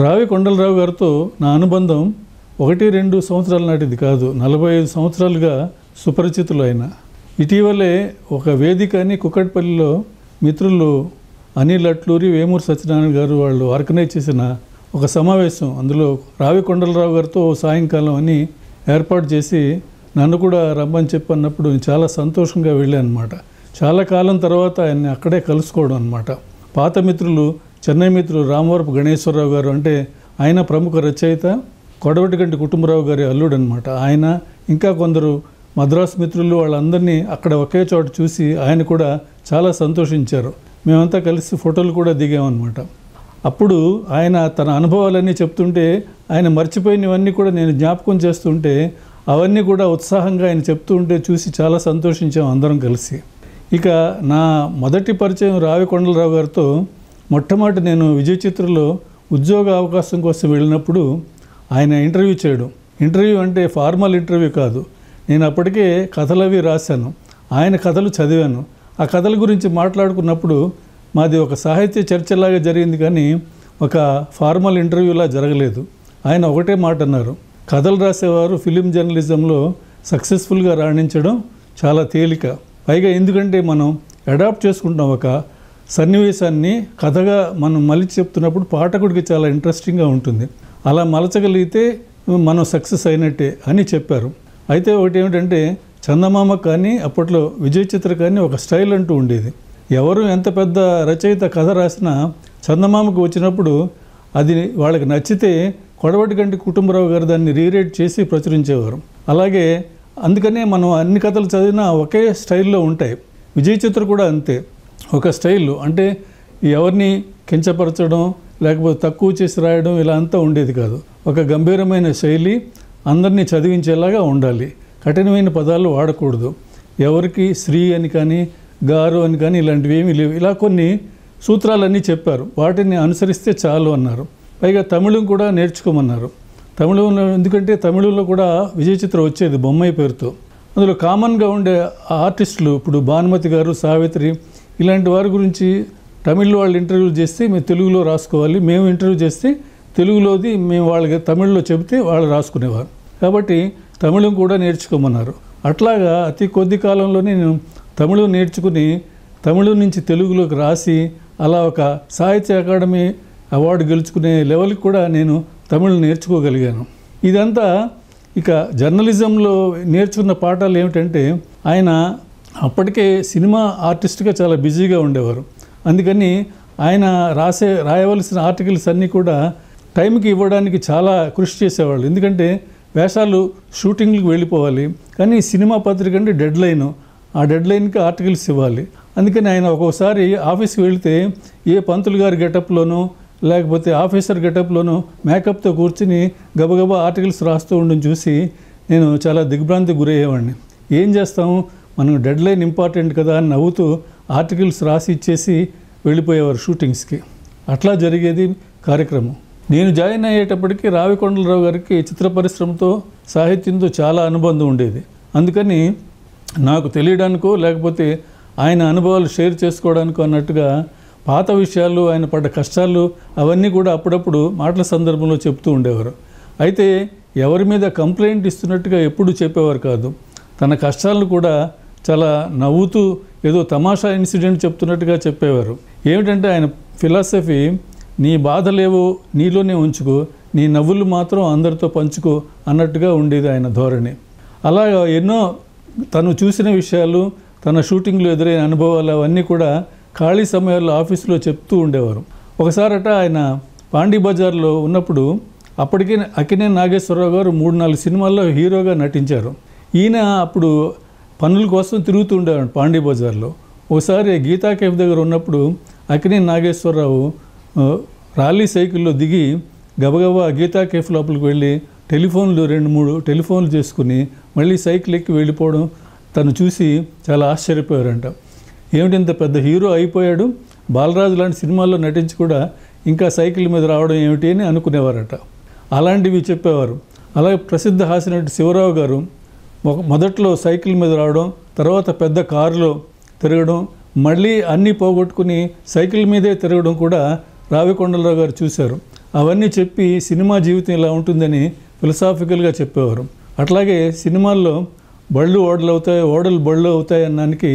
రావి కొండలరావు గారితో నా అనుబంధం ఒకటి రెండు సంవత్సరాల నాటిది కాదు నలభై ఐదు సంవత్సరాలుగా సుపరిచితులు ఆయన ఇటీవలే ఒక వేదిక అని కుక్కట్పల్లిలో మిత్రులు అనిల్ అట్లూరి వేమూరు సత్యనారాయణ గారు వాళ్ళు ఆర్గనైజ్ చేసిన ఒక సమావేశం అందులో రావి కొండలరావు గారితో సాయంకాలం అని ఏర్పాటు చేసి నన్ను కూడా రమ్మని చెప్పన్నప్పుడు చాలా సంతోషంగా వెళ్ళాను అనమాట చాలా కాలం తర్వాత ఆయన్ని అక్కడే కలుసుకోవడం అనమాట పాత మిత్రులు చెన్నై మిత్రులు రామవరపు గణేశ్వరరావు గారు అంటే ఆయన ప్రముఖ రచయిత కొడవటిగంటి కుటుంబరావు గారి అల్లుడు అనమాట ఆయన ఇంకా కొందరు మద్రాసు మిత్రులు వాళ్ళందరినీ అక్కడ ఒకే చోట చూసి ఆయన కూడా చాలా సంతోషించారు మేమంతా కలిసి ఫోటోలు కూడా దిగామన్నమాట అప్పుడు ఆయన తన అనుభవాలన్నీ చెప్తుంటే ఆయన మర్చిపోయినవన్నీ కూడా నేను జ్ఞాపకం చేస్తుంటే అవన్నీ కూడా ఉత్సాహంగా ఆయన చెప్తూ ఉంటే చూసి చాలా సంతోషించాం అందరం కలిసి ఇక నా మొదటి పరిచయం రావికొండలరావు గారితో మొట్టమొదటి నేను విజయ్ చిత్రలో ఉద్యోగ అవకాశం కోసం వెళ్ళినప్పుడు ఆయన ఇంటర్వ్యూ చేయడం ఇంటర్వ్యూ అంటే ఫార్మల్ ఇంటర్వ్యూ కాదు నేను అప్పటికే కథలవి రాశాను ఆయన కథలు చదివాను ఆ కథల గురించి మాట్లాడుకున్నప్పుడు మాది ఒక సాహిత్య చర్చలాగా జరిగింది కానీ ఒక ఫార్మల్ ఇంటర్వ్యూలా జరగలేదు ఆయన ఒకటే మాట అన్నారు కథలు రాసేవారు ఫిలిం జర్నలిజంలో సక్సెస్ఫుల్గా రాణించడం చాలా తేలిక పైగా ఎందుకంటే మనం అడాప్ట్ చేసుకుంటాం ఒక సన్నివేశాన్ని కథగా మనం మలిచి చెప్తున్నప్పుడు పాఠకుడికి చాలా ఇంట్రెస్టింగ్గా ఉంటుంది అలా మలచగలిగితే మనం సక్సెస్ అయినట్టే అని చెప్పారు అయితే ఒకటి ఏమిటంటే చందమామ కానీ అప్పట్లో విజయ చిత్ర కానీ ఒక స్టైల్ అంటూ ఉండేది ఎవరు ఎంత పెద్ద రచయిత కథ రాసినా చందమామకు వచ్చినప్పుడు అది వాళ్ళకి నచ్చితే గంటి కుటుంబరావు గారు దాన్ని రీరేట్ చేసి ప్రచురించేవారు అలాగే అందుకనే మనం అన్ని కథలు చదివినా ఒకే స్టైల్లో ఉంటాయి విజయ చిత్ర కూడా అంతే ఒక స్టైల్ అంటే ఎవరిని కించపరచడం లేకపోతే తక్కువ చేసి రాయడం ఇలా అంతా ఉండేది కాదు ఒక గంభీరమైన శైలి అందరినీ చదివించేలాగా ఉండాలి కఠినమైన పదాలు వాడకూడదు ఎవరికి స్త్రీ అని కానీ గారు అని కానీ ఇలాంటివి ఏమీ లేవు ఇలా కొన్ని సూత్రాలన్నీ చెప్పారు వాటిని అనుసరిస్తే చాలు అన్నారు పైగా తమిళం కూడా నేర్చుకోమన్నారు తమిళంలో ఎందుకంటే తమిళంలో కూడా విజయచిత్రం వచ్చేది బొమ్మాయి పేరుతో అందులో కామన్గా ఉండే ఆర్టిస్టులు ఇప్పుడు భానుమతి గారు సావిత్రి ఇలాంటి వారి గురించి తమిళ్ వాళ్ళు ఇంటర్వ్యూలు చేస్తే మేము తెలుగులో రాసుకోవాలి మేము ఇంటర్వ్యూ చేస్తే తెలుగులోది మేము వాళ్ళకి తమిళ్లో చెబితే వాళ్ళు రాసుకునేవారు కాబట్టి తమిళం కూడా నేర్చుకోమన్నారు అట్లాగా అతి కొద్ది కాలంలోనే నేను తమిళం నేర్చుకుని తమిళం నుంచి తెలుగులోకి రాసి అలా ఒక సాహిత్య అకాడమీ అవార్డు గెలుచుకునే లెవెల్కి కూడా నేను తమిళ్ నేర్చుకోగలిగాను ఇదంతా ఇక జర్నలిజంలో నేర్చుకున్న పాఠాలు ఏమిటంటే ఆయన అప్పటికే సినిమా ఆర్టిస్ట్గా చాలా బిజీగా ఉండేవారు అందుకని ఆయన రాసే రాయవలసిన ఆర్టికల్స్ అన్నీ కూడా టైంకి ఇవ్వడానికి చాలా కృషి చేసేవాళ్ళు ఎందుకంటే వేషాలు షూటింగ్లకు వెళ్ళిపోవాలి కానీ సినిమా పత్రిక అంటే డెడ్ లైన్ ఆ డెడ్ లైన్కి ఆర్టికల్స్ ఇవ్వాలి అందుకని ఆయన ఒక్కోసారి ఆఫీస్కి వెళితే ఏ పంతులు గారి గెటప్లోనూ లేకపోతే ఆఫీసర్ గెటప్లోనూ మేకప్తో కూర్చుని గబగబా ఆర్టికల్స్ రాస్తూ ఉండడం చూసి నేను చాలా దిగ్భ్రాంతికి గురయ్యేవాడిని ఏం చేస్తాము మనం డెడ్ లైన్ ఇంపార్టెంట్ కదా అని నవ్వుతూ ఆర్టికల్స్ రాసి ఇచ్చేసి వెళ్ళిపోయేవారు షూటింగ్స్కి అట్లా జరిగేది కార్యక్రమం నేను జాయిన్ అయ్యేటప్పటికి రావికొండలరావు గారికి చిత్ర పరిశ్రమతో సాహిత్యంతో చాలా అనుబంధం ఉండేది అందుకని నాకు తెలియడానికో లేకపోతే ఆయన అనుభవాలు షేర్ చేసుకోవడానికో అన్నట్టుగా పాత విషయాలు ఆయన పడ్డ కష్టాలు అవన్నీ కూడా అప్పుడప్పుడు మాటల సందర్భంలో చెప్తూ ఉండేవారు అయితే ఎవరి మీద కంప్లైంట్ ఇస్తున్నట్టుగా ఎప్పుడూ చెప్పేవారు కాదు తన కష్టాలను కూడా చాలా నవ్వుతూ ఏదో తమాషా ఇన్సిడెంట్ చెప్తున్నట్టుగా చెప్పేవారు ఏమిటంటే ఆయన ఫిలాసఫీ నీ బాధ లేవు నీలోనే ఉంచుకో నీ నవ్వులు మాత్రం అందరితో పంచుకో అన్నట్టుగా ఉండేది ఆయన ధోరణి అలా ఎన్నో తను చూసిన విషయాలు తన షూటింగ్లో ఎదురైన అనుభవాలు అవన్నీ కూడా ఖాళీ సమయాల్లో ఆఫీసులో చెప్తూ ఉండేవారు ఒకసారట ఆయన పాండీ బజార్లో ఉన్నప్పుడు అప్పటికే అకినే నాగేశ్వరరావు గారు మూడు నాలుగు సినిమాల్లో హీరోగా నటించారు ఈయన అప్పుడు పనుల కోసం తిరుగుతూ ఉండేవాడు పాండీ బజార్లో ఒకసారి గీతా కేఫ్ దగ్గర ఉన్నప్పుడు అక్కినే నాగేశ్వరరావు ర్యాలీ సైకిల్లో దిగి గబగబా గీతా కేఫ్ లోపలికి వెళ్ళి టెలిఫోన్లు రెండు మూడు టెలిఫోన్లు చేసుకుని మళ్ళీ సైకిల్ ఎక్కి వెళ్ళిపోవడం తను చూసి చాలా ఆశ్చర్యపోయారంట ఏమిటి ఇంత పెద్ద హీరో అయిపోయాడు బాలరాజు లాంటి సినిమాల్లో నటించి కూడా ఇంకా సైకిల్ మీద రావడం ఏమిటి అని అనుకునేవారట అలాంటివి చెప్పేవారు అలాగే ప్రసిద్ధ హాస్యనటి శివరావు గారు మొదట్లో సైకిల్ మీద రావడం తర్వాత పెద్ద కారులో తిరగడం మళ్ళీ అన్నీ పోగొట్టుకుని సైకిల్ మీదే తిరగడం కూడా రావికొండలరావు గారు చూశారు అవన్నీ చెప్పి సినిమా జీవితం ఇలా ఉంటుందని ఫిలసాఫికల్గా చెప్పేవారు అట్లాగే సినిమాల్లో బళ్ళు ఓడలు అవుతాయి ఓడలు బళ్ళు అవుతాయి అన్నానికి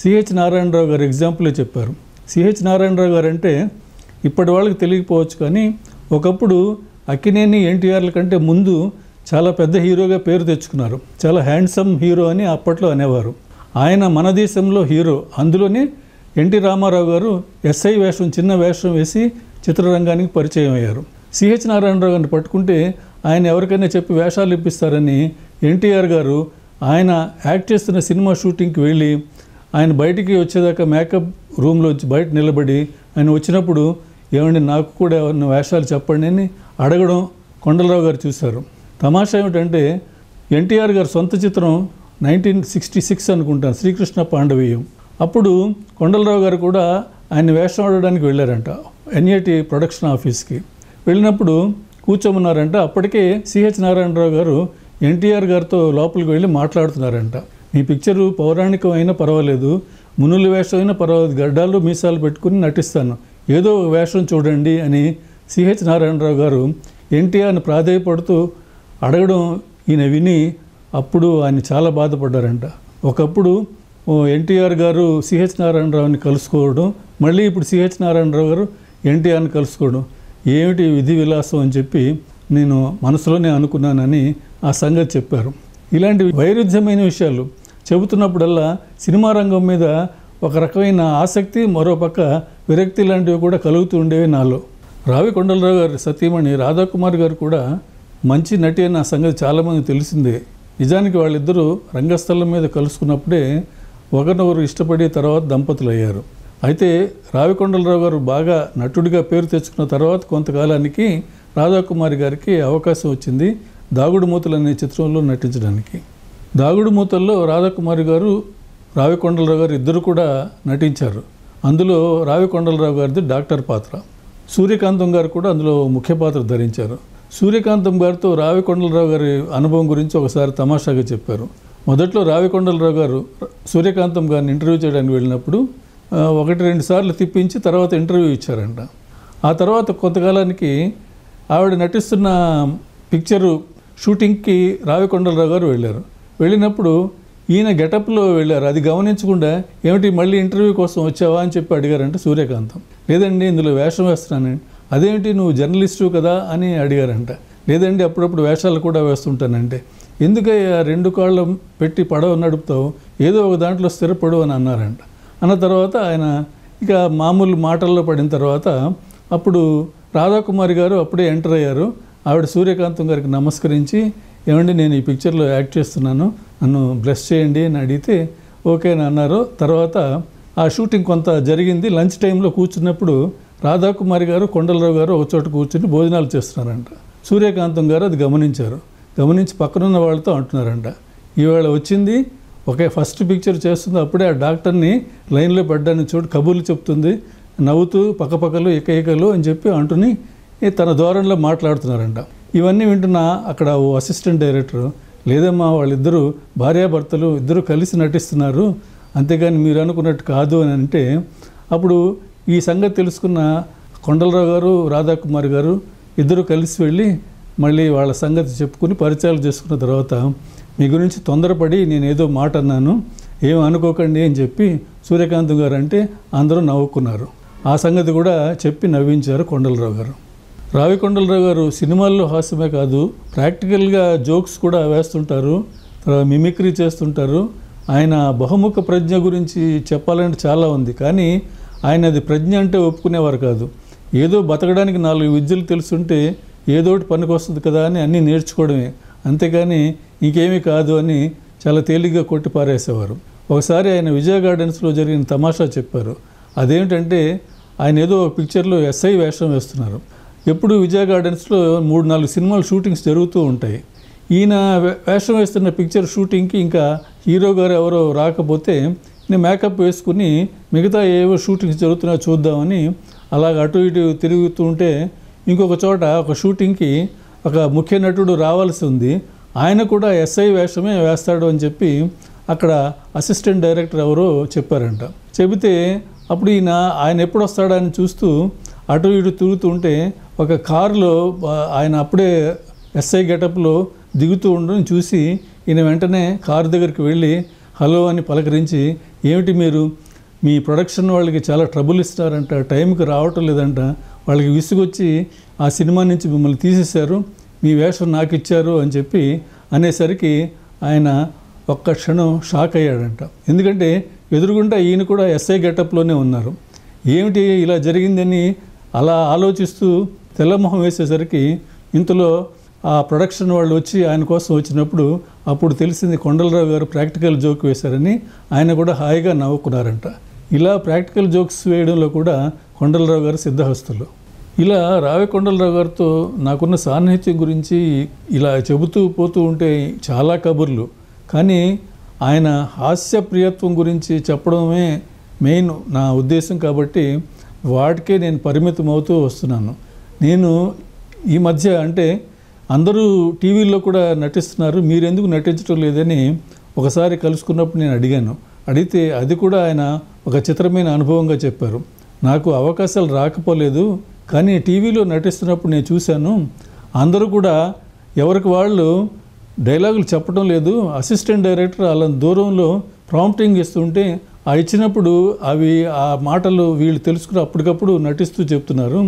సిహెచ్ నారాయణరావు గారు ఎగ్జాంపులే చెప్పారు సిహెచ్ నారాయణరావు గారు అంటే ఇప్పటి వాళ్ళకి తెలియకపోవచ్చు కానీ ఒకప్పుడు అక్కినేని ఎన్టీఆర్ల కంటే ముందు చాలా పెద్ద హీరోగా పేరు తెచ్చుకున్నారు చాలా హ్యాండ్సమ్ హీరో అని అప్పట్లో అనేవారు ఆయన మన దేశంలో హీరో అందులోనే ఎన్టీ రామారావు గారు ఎస్ఐ వేషం చిన్న వేషం వేసి చిత్రరంగానికి పరిచయం అయ్యారు సిహెచ్ నారాయణరావు గారిని పట్టుకుంటే ఆయన ఎవరికైనా చెప్పి వేషాలు ఇప్పిస్తారని ఎన్టీఆర్ గారు ఆయన యాక్ట్ చేస్తున్న సినిమా షూటింగ్కి వెళ్ళి ఆయన బయటికి వచ్చేదాకా మేకప్ రూమ్లో బయట నిలబడి ఆయన వచ్చినప్పుడు ఏమండి నాకు కూడా ఏమన్నా వేషాలు చెప్పండి అని అడగడం కొండలరావు గారు చూశారు తమాషా ఏమిటంటే ఎన్టీఆర్ గారు సొంత చిత్రం నైన్టీన్ సిక్స్టీ సిక్స్ అనుకుంటాను శ్రీకృష్ణ పాండవీయం అప్పుడు కొండలరావు గారు కూడా ఆయన వేషం ఆడడానికి వెళ్ళారంట ఎన్ఐటి ప్రొడక్షన్ ఆఫీస్కి వెళ్ళినప్పుడు కూర్చోమన్నారంట అప్పటికే సిహెచ్ నారాయణరావు గారు ఎన్టీఆర్ గారితో లోపలికి వెళ్ళి మాట్లాడుతున్నారంట మీ పిక్చరు పౌరాణికం అయినా పర్వాలేదు మునుల వేషం అయినా పర్వాలేదు గడ్డాలు మీసాలు పెట్టుకుని నటిస్తాను ఏదో వేషం చూడండి అని సిహెచ్ నారాయణరావు గారు ఎన్టీఆర్ని ప్రాధేయపడుతూ అడగడం ఈయన విని అప్పుడు ఆయన చాలా బాధపడ్డారంట ఒకప్పుడు ఎన్టీఆర్ గారు సిహెచ్ నారాయణరావుని కలుసుకోవడం మళ్ళీ ఇప్పుడు సిహెచ్ నారాయణరావు గారు ఎన్టీఆర్ని కలుసుకోవడం ఏమిటి విధి విలాసం అని చెప్పి నేను మనసులోనే అనుకున్నానని ఆ సంగతి చెప్పారు ఇలాంటి వైరుధ్యమైన విషయాలు చెబుతున్నప్పుడల్లా సినిమా రంగం మీద ఒక రకమైన ఆసక్తి మరోపక్క విరక్తి లాంటివి కూడా కలుగుతూ ఉండేవి నాలో రావి కొండలరావు గారు సతీమణి రాధాకుమార్ గారు కూడా మంచి నటి అన్న సంగతి చాలామంది తెలిసిందే నిజానికి వాళ్ళిద్దరూ రంగస్థలం మీద కలుసుకున్నప్పుడే ఒకరినొకరు ఇష్టపడి తర్వాత దంపతులు అయ్యారు అయితే రావికొండలరావు గారు బాగా నటుడిగా పేరు తెచ్చుకున్న తర్వాత కొంతకాలానికి రాధాకుమారి గారికి అవకాశం వచ్చింది దాగుడు మూతలు అనే చిత్రంలో నటించడానికి దాగుడు మూతల్లో రాధాకుమారి గారు రావికొండలరావు గారు ఇద్దరు కూడా నటించారు అందులో రావికొండలరావు గారిది డాక్టర్ పాత్ర సూర్యకాంతం గారు కూడా అందులో ముఖ్య పాత్ర ధరించారు సూర్యకాంతం గారితో రావికొండలరావు గారి అనుభవం గురించి ఒకసారి తమాషాగా చెప్పారు మొదట్లో రావికొండలరావు గారు సూర్యకాంతం గారిని ఇంటర్వ్యూ చేయడానికి వెళ్ళినప్పుడు ఒకటి రెండు సార్లు తిప్పించి తర్వాత ఇంటర్వ్యూ ఇచ్చారంట ఆ తర్వాత కొంతకాలానికి ఆవిడ నటిస్తున్న పిక్చరు షూటింగ్కి రావికొండలరావు గారు వెళ్ళారు వెళ్ళినప్పుడు ఈయన గెటప్లో వెళ్ళారు అది గమనించకుండా ఏమిటి మళ్ళీ ఇంటర్వ్యూ కోసం వచ్చావా అని చెప్పి అడిగారంటే సూర్యకాంతం లేదండి ఇందులో వేషం వేస్తున్నానండి అదేంటి నువ్వు జర్నలిస్టు కదా అని అడిగారంట లేదండి అప్పుడప్పుడు వేషాలు కూడా వేస్తుంటానంటే ఎందుకయ్యా రెండు కాళ్ళు పెట్టి పడవ నడుపుతావు ఏదో ఒక దాంట్లో స్థిరపడు అని అన్నారంట అన్న తర్వాత ఆయన ఇక మామూలు మాటల్లో పడిన తర్వాత అప్పుడు రాధాకుమారి గారు అప్పుడే ఎంటర్ అయ్యారు ఆవిడ సూర్యకాంతం గారికి నమస్కరించి ఏమండి నేను ఈ పిక్చర్లో యాక్ట్ చేస్తున్నాను నన్ను బ్లెస్ చేయండి అని అడిగితే ఓకే అని అన్నారు తర్వాత ఆ షూటింగ్ కొంత జరిగింది లంచ్ టైంలో కూర్చున్నప్పుడు రాధాకుమారి గారు కొండలరావు గారు ఒక చోట కూర్చుని భోజనాలు చేస్తున్నారంట సూర్యకాంతం గారు అది గమనించారు గమనించి పక్కనున్న వాళ్ళతో అంటున్నారంట ఈవేళ వచ్చింది ఒకే ఫస్ట్ పిక్చర్ చేస్తుంది అప్పుడే ఆ డాక్టర్ని లైన్లో పడ్డాన్ని చూడు కబుర్లు చెప్తుంది నవ్వుతూ పక్కపక్కలు ఇక ఇకలు అని చెప్పి అంటుని తన ధోరణిలో మాట్లాడుతున్నారంట ఇవన్నీ వింటున్న అక్కడ ఓ అసిస్టెంట్ డైరెక్టర్ లేదమ్మా వాళ్ళిద్దరూ భార్యాభర్తలు ఇద్దరు కలిసి నటిస్తున్నారు అంతేగాని మీరు అనుకున్నట్టు కాదు అని అంటే అప్పుడు ఈ సంగతి తెలుసుకున్న కొండలరావు గారు రాధాకుమార్ గారు ఇద్దరు కలిసి వెళ్ళి మళ్ళీ వాళ్ళ సంగతి చెప్పుకుని పరిచయాలు చేసుకున్న తర్వాత మీ గురించి తొందరపడి నేను ఏదో మాట అన్నాను ఏం అనుకోకండి అని చెప్పి సూర్యకాంత్ గారు అంటే అందరూ నవ్వుకున్నారు ఆ సంగతి కూడా చెప్పి నవ్వించారు కొండలరావు గారు రావి కొండలరావు గారు సినిమాల్లో హాస్యమే కాదు ప్రాక్టికల్గా జోక్స్ కూడా వేస్తుంటారు మిమిక్రీ చేస్తుంటారు ఆయన బహుముఖ ప్రజ్ఞ గురించి చెప్పాలంటే చాలా ఉంది కానీ ఆయన అది ప్రజ్ఞ అంటే ఒప్పుకునేవారు కాదు ఏదో బతకడానికి నాలుగు విద్యలు తెలుసుంటే ఏదోటి పనికి వస్తుంది కదా అని అన్నీ నేర్చుకోవడమే అంతేకాని ఇంకేమీ కాదు అని చాలా తేలిగ్గా కొట్టి పారేసేవారు ఒకసారి ఆయన విజయ గార్డెన్స్లో జరిగిన తమాషా చెప్పారు అదేమిటంటే ఆయన ఏదో ఒక పిక్చర్లో ఎస్ఐ వేషం వేస్తున్నారు ఎప్పుడు విజయ గార్డెన్స్లో మూడు నాలుగు సినిమాలు షూటింగ్స్ జరుగుతూ ఉంటాయి ఈయన వేషం వేస్తున్న పిక్చర్ షూటింగ్కి ఇంకా హీరో గారు ఎవరో రాకపోతే నేను మేకప్ వేసుకుని మిగతా ఏవో షూటింగ్స్ జరుగుతున్నా చూద్దామని అలాగ అటు ఇటు తిరుగుతూ ఉంటే ఇంకొక చోట ఒక షూటింగ్కి ఒక ముఖ్య నటుడు రావాల్సి ఉంది ఆయన కూడా ఎస్ఐ వేషమే వేస్తాడు అని చెప్పి అక్కడ అసిస్టెంట్ డైరెక్టర్ ఎవరో చెప్పారంట చెబితే అప్పుడు ఈయన ఆయన ఎప్పుడు వస్తాడని చూస్తూ అటు ఇటు తిరుగుతుంటే ఒక కారులో ఆయన అప్పుడే ఎస్ఐ గెటప్లో దిగుతూ ఉండడం చూసి ఈయన వెంటనే కారు దగ్గరికి వెళ్ళి హలో అని పలకరించి ఏమిటి మీరు మీ ప్రొడక్షన్ వాళ్ళకి చాలా ట్రబుల్ ఇస్తారంట టైంకి రావటం లేదంట వాళ్ళకి విసుగొచ్చి ఆ సినిమా నుంచి మిమ్మల్ని తీసేశారు మీ వేషం నాకు ఇచ్చారు అని చెప్పి అనేసరికి ఆయన ఒక్క క్షణం షాక్ అయ్యాడంట ఎందుకంటే ఎదురుగుండా ఈయన కూడా ఎస్ఐ గెటప్లోనే ఉన్నారు ఏమిటి ఇలా జరిగిందని అలా ఆలోచిస్తూ తెల్లమొహం వేసేసరికి ఇంతలో ఆ ప్రొడక్షన్ వాళ్ళు వచ్చి ఆయన కోసం వచ్చినప్పుడు అప్పుడు తెలిసింది కొండలరావు గారు ప్రాక్టికల్ జోక్ వేశారని ఆయన కూడా హాయిగా నవ్వుకున్నారంట ఇలా ప్రాక్టికల్ జోక్స్ వేయడంలో కూడా కొండలరావు గారు సిద్ధహస్తులు ఇలా రావి కొండలరావు గారితో నాకున్న సాన్నిహిత్యం గురించి ఇలా చెబుతూ పోతూ ఉంటే చాలా కబుర్లు కానీ ఆయన హాస్యప్రియత్వం గురించి చెప్పడమే మెయిన్ నా ఉద్దేశం కాబట్టి వాటికే నేను పరిమితం అవుతూ వస్తున్నాను నేను ఈ మధ్య అంటే అందరూ టీవీల్లో కూడా నటిస్తున్నారు మీరెందుకు నటించడం లేదని ఒకసారి కలుసుకున్నప్పుడు నేను అడిగాను అడిగితే అది కూడా ఆయన ఒక చిత్రమైన అనుభవంగా చెప్పారు నాకు అవకాశాలు రాకపోలేదు కానీ టీవీలో నటిస్తున్నప్పుడు నేను చూశాను అందరూ కూడా ఎవరికి వాళ్ళు డైలాగులు చెప్పడం లేదు అసిస్టెంట్ డైరెక్టర్ అలా దూరంలో ప్రాంప్టింగ్ ఇస్తుంటే ఆ ఇచ్చినప్పుడు అవి ఆ మాటలు వీళ్ళు తెలుసుకుని అప్పటికప్పుడు నటిస్తూ చెప్తున్నారు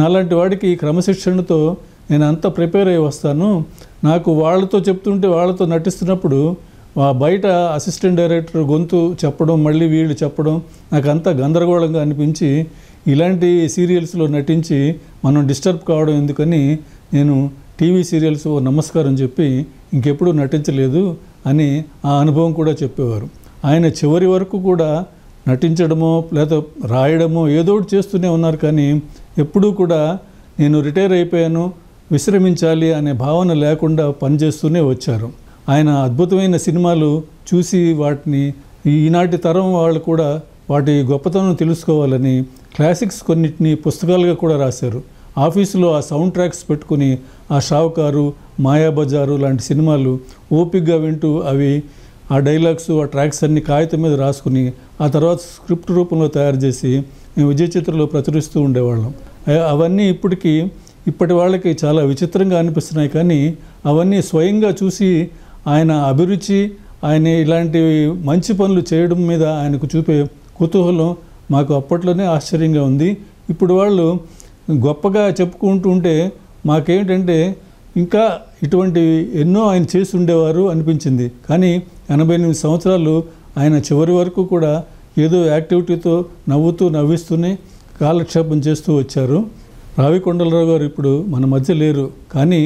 నాలాంటి వాడికి క్రమశిక్షణతో నేను అంతా ప్రిపేర్ అయ్యి వస్తాను నాకు వాళ్ళతో చెప్తుంటే వాళ్ళతో నటిస్తున్నప్పుడు బయట అసిస్టెంట్ డైరెక్టర్ గొంతు చెప్పడం మళ్ళీ వీళ్ళు చెప్పడం నాకు అంత గందరగోళంగా అనిపించి ఇలాంటి సీరియల్స్లో నటించి మనం డిస్టర్బ్ కావడం ఎందుకని నేను టీవీ సీరియల్స్ ఓ నమస్కారం చెప్పి ఇంకెప్పుడు నటించలేదు అని ఆ అనుభవం కూడా చెప్పేవారు ఆయన చివరి వరకు కూడా నటించడమో లేదా రాయడమో ఏదో చేస్తూనే ఉన్నారు కానీ ఎప్పుడూ కూడా నేను రిటైర్ అయిపోయాను విశ్రమించాలి అనే భావన లేకుండా పనిచేస్తూనే వచ్చారు ఆయన అద్భుతమైన సినిమాలు చూసి వాటిని ఈనాటి తరం వాళ్ళు కూడా వాటి గొప్పతనం తెలుసుకోవాలని క్లాసిక్స్ కొన్నిటిని పుస్తకాలుగా కూడా రాశారు ఆఫీసులో ఆ సౌండ్ ట్రాక్స్ పెట్టుకుని ఆ షావుకారు మాయాబజారు లాంటి సినిమాలు ఓపిక్గా వింటూ అవి ఆ డైలాగ్స్ ఆ ట్రాక్స్ అన్ని కాగితం మీద రాసుకుని ఆ తర్వాత స్క్రిప్ట్ రూపంలో తయారు చేసి మేము విజయ చిత్రంలో ప్రచురిస్తూ ఉండేవాళ్ళం అవన్నీ ఇప్పటికీ ఇప్పటి వాళ్ళకి చాలా విచిత్రంగా అనిపిస్తున్నాయి కానీ అవన్నీ స్వయంగా చూసి ఆయన అభిరుచి ఆయన ఇలాంటివి మంచి పనులు చేయడం మీద ఆయనకు చూపే కుతూహలం మాకు అప్పట్లోనే ఆశ్చర్యంగా ఉంది ఇప్పుడు వాళ్ళు గొప్పగా చెప్పుకుంటూ ఉంటే మాకేమిటంటే ఇంకా ఇటువంటివి ఎన్నో ఆయన చేసి ఉండేవారు అనిపించింది కానీ ఎనభై ఎనిమిది సంవత్సరాలు ఆయన చివరి వరకు కూడా ఏదో యాక్టివిటీతో నవ్వుతూ నవ్విస్తూనే కాలక్షేపం చేస్తూ వచ్చారు రావి కొండలరావు గారు ఇప్పుడు మన మధ్య లేరు కానీ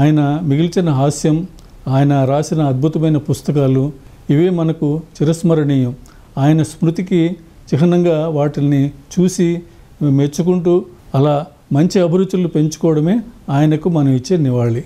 ఆయన మిగిల్చిన హాస్యం ఆయన రాసిన అద్భుతమైన పుస్తకాలు ఇవే మనకు చిరస్మరణీయం ఆయన స్మృతికి చిహ్నంగా వాటిని చూసి మెచ్చుకుంటూ అలా మంచి అభిరుచులు పెంచుకోవడమే ఆయనకు మనం ఇచ్చే నివాళి